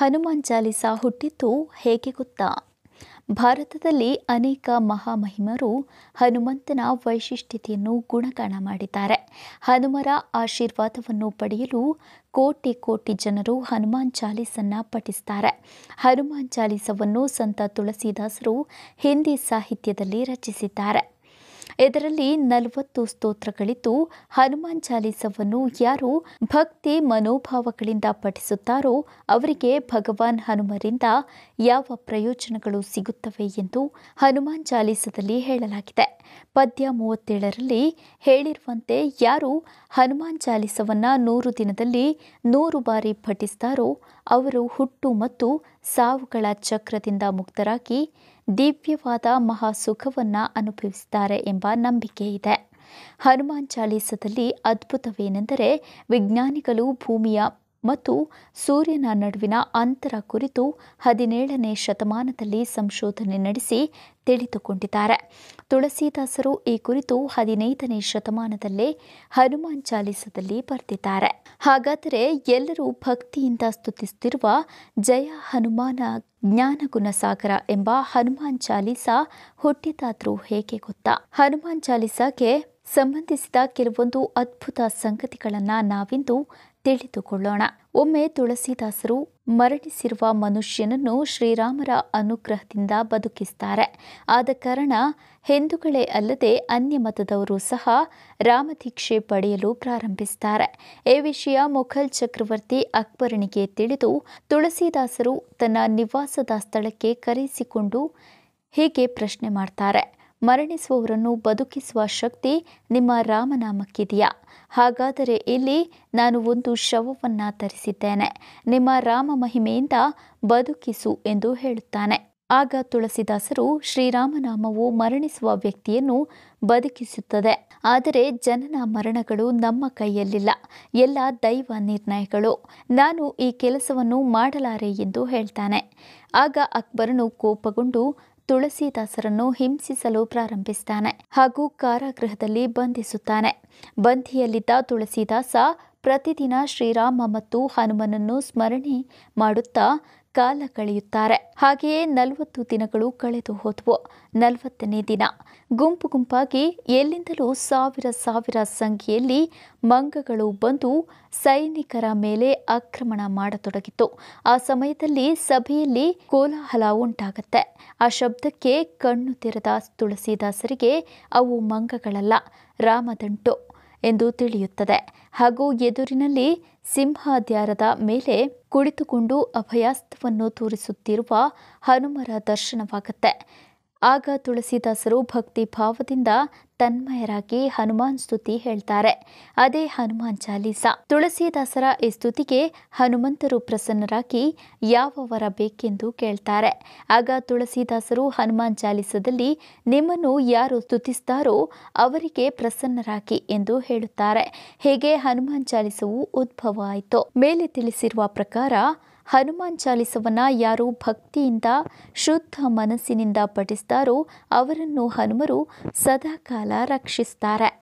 ಹನುಮಾನ್ ಚಾಲಿಸ ಹುಟ್ಟಿದ್ದು ಹೇಗೆ ಗೊತ್ತಾ ಭಾರತದಲ್ಲಿ ಅನೇಕ ಮಹಾಮಹಿಮರು ಹನುಮಂತನ ವೈಶಿಷ್ಟ್ಯತೆಯನ್ನು ಗುಣಗಾನ ಮಾಡಿದ್ದಾರೆ ಹನುಮರ ಆಶೀರ್ವಾದವನ್ನು ಪಡೆಯಲು ಕೋಟಿ ಕೋಟಿ ಜನರು ಹನುಮಾನ್ ಚಾಲೀಸನ್ನು ಪಠಿಸ್ತಾರೆ ಹನುಮಾನ್ ಚಾಲೀಸವನ್ನು ಸಂತ ತುಳಸಿದಾಸರು ಹಿಂದಿ ಸಾಹಿತ್ಯದಲ್ಲಿ ರಚಿಸಿದ್ದಾರೆ ಇದರಲ್ಲಿ ನಲವತ್ತು ಸ್ತೋತ್ರಗಳಿದ್ದು ಹನುಮಾನ್ ಚಾಲೀಸವನ್ನು ಯಾರು ಭಕ್ತಿ ಮನೋಭಾವಗಳಿಂದ ಪಠಿಸುತ್ತಾರೋ ಅವರಿಗೆ ಭಗವಾನ್ ಹನುಮರಿಂದ ಯಾವ ಪ್ರಯೋಜನಗಳು ಸಿಗುತ್ತವೆ ಎಂದು ಹನುಮಾನ್ ಚಾಲೀಸದಲ್ಲಿ ಹೇಳಲಾಗಿದೆ ಪದ್ಯ ಮೂವತ್ತೇಳರಲ್ಲಿ ಹೇಳಿರುವಂತೆ ಯಾರು ಹನುಮಾನ್ ಚಾಲಿಸವನ್ನು ನೂರು ದಿನದಲ್ಲಿ ನೂರು ಬಾರಿ ಪಠಿಸ್ತಾರೋ ಅವರು ಹುಟ್ಟು ಮತ್ತು ಸಾವುಗಳ ಚಕ್ರದಿಂದ ಮುಕ್ತರಾಗಿ ದಿವ್ಯವಾದ ಮಹಾ ಸುಖವನ್ನು ಅನುಭವಿಸುತ್ತಾರೆ ಎಂಬ ನಂಬಿಕೆ ಇದೆ ಹನುಮಾನ್ ಚಾಲೀಸದಲ್ಲಿ ಅದ್ಭುತವೇನೆಂದರೆ ವಿಜ್ಞಾನಿಗಳು ಭೂಮಿಯ ಮತ್ತು ಸೂರ್ಯನ ನಡುವಿನ ಅಂತರ ಕುರಿತು ಹದಿನೇಳನೇ ಶತಮಾನದಲ್ಲಿ ಸಂಶೋಧನೆ ನಡೆಸಿ ತಿಳಿದುಕೊಂಡಿದ್ದಾರೆ ತುಳಸಿದಾಸರು ಈ ಕುರಿತು ಹದಿನೈದನೇ ಶತಮಾನದಲ್ಲೇ ಹನುಮಾನ್ ಚಾಲಿಸದಲ್ಲಿ ಬರೆದಿದ್ದಾರೆ ಹಾಗಾದರೆ ಎಲ್ಲರೂ ಭಕ್ತಿಯಿಂದ ಸ್ತುತಿಸುತ್ತಿರುವ ಜಯ ಹನುಮಾನ ಜ್ಞಾನಗುಣ ಸಾಗರ ಎಂಬ ಹನುಮಾನ್ ಚಾಲೀಸ ಹುಟ್ಟಿದಾದ್ರೂ ಹೇಗೆ ಗೊತ್ತಾ ಹನುಮಾನ್ ಚಾಲೀಸಾಗೆ ಸಂಬಂಧಿಸಿದ ಕೆಲವೊಂದು ಅದ್ಭುತ ಸಂಗತಿಗಳನ್ನು ನಾವಿಂದು ತಿಳಿದುಕೊಳ್ಳೋಣ ಒಮ್ಮೆ ತುಳಸಿದಾಸರು ಮರಣಿಸಿರುವ ಮನುಷ್ಯನನ್ನು ಶ್ರೀರಾಮರ ಅನುಗ್ರಹದಿಂದ ಬದುಕಿಸ್ತಾರೆ ಆದ ಕಾರಣ ಹಿಂದೂಗಳೇ ಅಲ್ಲದೆ ಅನ್ಯ ಮತದವರು ಸಹ ರಾಮದೀಕ್ಷೆ ಪಡೆಯಲು ಪ್ರಾರಂಭಿಸುತ್ತಾರೆ ಈ ವಿಷಯ ಮುಖಲ್ ಚಕ್ರವರ್ತಿ ಅಕ್ಬರನಿಗೆ ತಿಳಿದು ತುಳಸಿದಾಸರು ತನ್ನ ನಿವಾಸದ ಸ್ಥಳಕ್ಕೆ ಕರೆಸಿಕೊಂಡು ಹೀಗೆ ಪ್ರಶ್ನೆ ಮಾಡ್ತಾರೆ ಮರಣಿಸುವವರನ್ನು ಬದುಕಿಸುವ ಶಕ್ತಿ ನಿಮ್ಮ ರಾಮನಾಮಕ್ಕಿದೆಯಾ ಹಾಗಾದರೆ ಇಲ್ಲಿ ನಾನು ಒಂದು ಶವವನ್ನು ತರಿಸಿದ್ದೇನೆ ನಿಮ್ಮ ರಾಮ ಮಹಿಮೆಯಿಂದ ಬದುಕಿಸು ಎಂದು ಹೇಳುತ್ತಾನೆ ಆಗ ತುಳಸಿದಾಸರು ಶ್ರೀರಾಮನಾಮವು ಮರಣಿಸುವ ವ್ಯಕ್ತಿಯನ್ನು ಬದುಕಿಸುತ್ತದೆ ಆದರೆ ಜನನ ಮರಣಗಳು ನಮ್ಮ ಕೈಯಲ್ಲಿಲ್ಲ ಎಲ್ಲ ದೈವ ನಿರ್ಣಯಗಳು ನಾನು ಈ ಕೆಲಸವನ್ನು ಮಾಡಲಾರೆ ಎಂದು ಹೇಳ್ತಾನೆ ಆಗ ಅಕ್ಬರನು ಕೋಪಗೊಂಡು ತುಳಸಿದಾಸರನ್ನು ಹಿಂಸಿಸಲು ಪ್ರಾರಂಭಿಸುತ್ತಾನೆ ಹಾಗೂ ಕಾರಾಗೃಹದಲ್ಲಿ ಬಂಧಿಸುತ್ತಾನೆ ಬಂಧಿಯಲ್ಲಿದ್ದ ತುಳಸಿದಾಸ ಪ್ರತಿದಿನ ಶ್ರೀರಾಮ ಮತ್ತು ಹನುಮನನ್ನು ಸ್ಮರಣೆ ಮಾಡುತ್ತಾ ಕಾಲ ಕಳೆಯುತ್ತಾರೆ ಹಾಗೆಯೇ ನಲವತ್ತು ದಿನಗಳು ಕಳೆದು ಹೋದವು ನಲವತ್ತನೇ ದಿನ ಗುಂಪು ಗುಂಪಾಗಿ ಎಲ್ಲಿಂದಲೂ ಸಾವಿರ ಸಾವಿರ ಸಂಖ್ಯೆಯಲ್ಲಿ ಮಂಗಗಳು ಬಂದು ಸೈನಿಕರ ಮೇಲೆ ಆಕ್ರಮಣ ಮಾಡತೊಡಗಿತು ಆ ಸಮಯದಲ್ಲಿ ಸಭೆಯಲ್ಲಿ ಕೋಲಾಹಲ ಉಂಟಾಗತ್ತೆ ಆ ಶಬ್ದಕ್ಕೆ ಕಣ್ಣು ತೆರೆದ ತುಳಸಿದಾಸರಿಗೆ ಅವು ಮಂಗಗಳಲ್ಲ ರಾಮದಂಟು ಎಂದು ತಿಳಿಯುತ್ತದೆ ಹಾಗೂ ಎದುರಿನಲ್ಲಿ ಸಿಂಹದ್ಯಾರದ ಮೇಲೆ ಕುಳಿತುಕೊಂಡು ಅಭಯಾಸ್ತವನ್ನು ತೋರಿಸುತ್ತಿರುವ ಹನುಮರ ದರ್ಶನವಾಗುತ್ತೆ ಆಗ ತುಳಸಿದಾಸರು ಭಕ್ತಿ ಭಾವದಿಂದ ತನ್ಮಯರಾಗಿ ಹನುಮಾನ್ ಸ್ತುತಿ ಹೇಳ್ತಾರೆ ಅದೇ ಹನುಮಾನ್ ಚಾಲೀಸ ತುಳಸಿದಾಸರ ಈ ಸ್ತುತಿಗೆ ಹನುಮಂತರು ಪ್ರಸನ್ನರಾಗಿ ಯಾವ ವರ ಬೇಕೆಂದು ಕೇಳ್ತಾರೆ ಆಗ ತುಳಸಿದಾಸರು ಹನುಮಾನ್ ಚಾಲೀಸದಲ್ಲಿ ನಿಮ್ಮನ್ನು ಯಾರು ಸ್ತುತಿಸ್ತಾರೋ ಅವರಿಗೆ ಪ್ರಸನ್ನರಾಗಿ ಎಂದು ಹೇಳುತ್ತಾರೆ ಹೇಗೆ ಹನುಮಾನ್ ಚಾಲೀಸವು ಉದ್ಭವ ಆಯಿತು ಮೇಲೆ ತಿಳಿಸಿರುವ ಪ್ರಕಾರ ಹನುಮಾನ್ ಚಾಲಿಸವನ್ನು ಯಾರು ಭಕ್ತಿಯಿಂದ ಶುದ್ಧ ಮನಸ್ಸಿನಿಂದ ಪಠಿಸ್ತಾರೋ ಅವರನ್ನು ಹನುಮರು ಸದಾಕಾಲ ರಕ್ಷಿಸ್ತಾರೆ